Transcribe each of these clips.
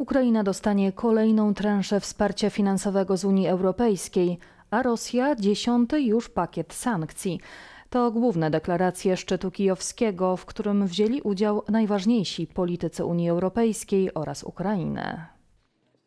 Ukraina dostanie kolejną transzę wsparcia finansowego z Unii Europejskiej, a Rosja dziesiąty już pakiet sankcji. To główne deklaracje szczytu kijowskiego, w którym wzięli udział najważniejsi politycy Unii Europejskiej oraz Ukrainy.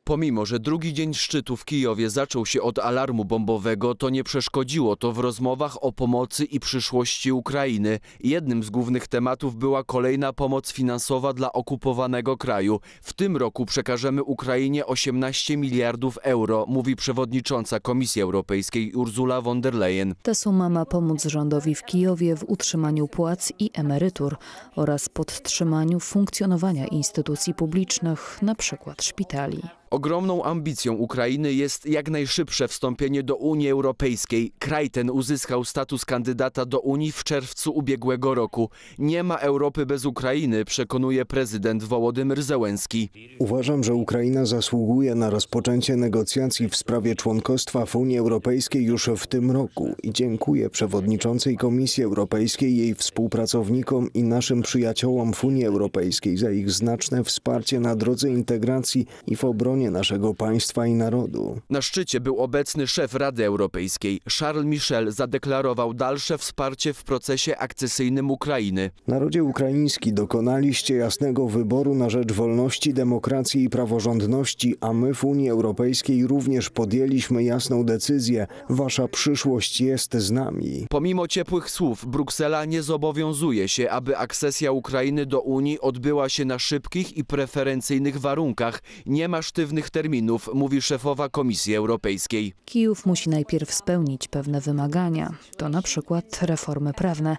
Pomimo, że drugi dzień szczytu w Kijowie zaczął się od alarmu bombowego, to nie przeszkodziło to w rozmowach o pomocy i przyszłości Ukrainy. Jednym z głównych tematów była kolejna pomoc finansowa dla okupowanego kraju. W tym roku przekażemy Ukrainie 18 miliardów euro, mówi przewodnicząca Komisji Europejskiej Ursula von der Leyen. Ta suma ma pomóc rządowi w Kijowie w utrzymaniu płac i emerytur oraz podtrzymaniu funkcjonowania instytucji publicznych, np. szpitali. Ogromną ambicją Ukrainy jest jak najszybsze wstąpienie do Unii Europejskiej. Kraj ten uzyskał status kandydata do Unii w czerwcu ubiegłego roku. Nie ma Europy bez Ukrainy, przekonuje prezydent Wołodymyr Zełenski. Uważam, że Ukraina zasługuje na rozpoczęcie negocjacji w sprawie członkostwa w Unii Europejskiej już w tym roku i dziękuję przewodniczącej Komisji Europejskiej, jej współpracownikom i naszym przyjaciołom w Unii Europejskiej za ich znaczne wsparcie na drodze integracji i w obronie naszego państwa i narodu. Na szczycie był obecny szef Rady Europejskiej. Charles Michel zadeklarował dalsze wsparcie w procesie akcesyjnym Ukrainy. Narodzie ukraiński dokonaliście jasnego wyboru na rzecz wolności, demokracji i praworządności, a my w Unii Europejskiej również podjęliśmy jasną decyzję. Wasza przyszłość jest z nami. Pomimo ciepłych słów, Bruksela nie zobowiązuje się, aby akcesja Ukrainy do Unii odbyła się na szybkich i preferencyjnych warunkach. Nie ma sztywnych pewnych terminów, mówi szefowa Komisji Europejskiej. Kijów musi najpierw spełnić pewne wymagania, to na przykład reformy prawne.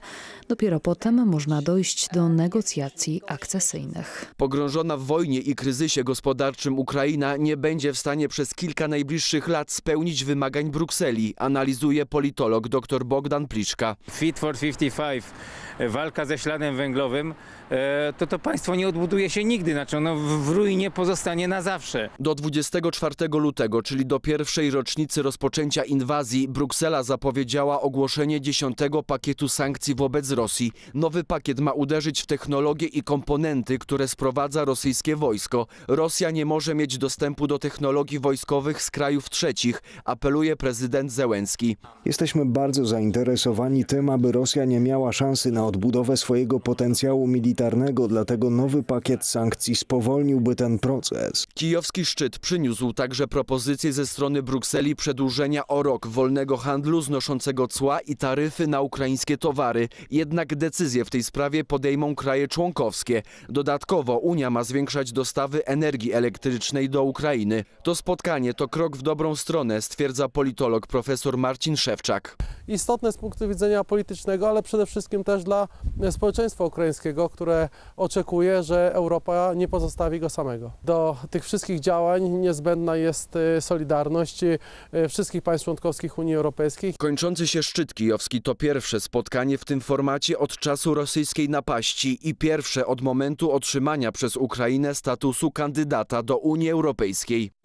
Dopiero potem można dojść do negocjacji akcesyjnych. Pogrążona w wojnie i kryzysie gospodarczym Ukraina nie będzie w stanie przez kilka najbliższych lat spełnić wymagań Brukseli, analizuje politolog dr Bogdan Pliszka. Fit for 55, walka ze śladem węglowym, e, to to państwo nie odbuduje się nigdy, znaczy ono w ruinie pozostanie na zawsze. Do 24 lutego, czyli do pierwszej rocznicy rozpoczęcia inwazji, Bruksela zapowiedziała ogłoszenie dziesiątego pakietu sankcji wobec Rosji. Nowy pakiet ma uderzyć w technologie i komponenty, które sprowadza rosyjskie wojsko. Rosja nie może mieć dostępu do technologii wojskowych z krajów trzecich, apeluje prezydent Zełenski. Jesteśmy bardzo zainteresowani tym, aby Rosja nie miała szansy na odbudowę swojego potencjału militarnego, dlatego nowy pakiet sankcji spowolniłby ten proces. Kijowski szczyt przyniósł także propozycję ze strony Brukseli przedłużenia o rok wolnego handlu znoszącego cła i taryfy na ukraińskie towary. Jednak decyzje w tej sprawie podejmą kraje członkowskie. Dodatkowo Unia ma zwiększać dostawy energii elektrycznej do Ukrainy. To spotkanie to krok w dobrą stronę, stwierdza politolog profesor Marcin Szewczak istotne z punktu widzenia politycznego, ale przede wszystkim też dla e, społeczeństwa ukraińskiego, które oczekuje, że Europa nie pozostawi go samego. Do tych wszystkich działań niezbędna jest e, solidarność e, wszystkich państw członkowskich Unii Europejskiej. Kończący się szczyt kijowski to pierwsze spotkanie w tym formacie od czasu rosyjskiej napaści i pierwsze od momentu otrzymania przez Ukrainę statusu kandydata do Unii Europejskiej.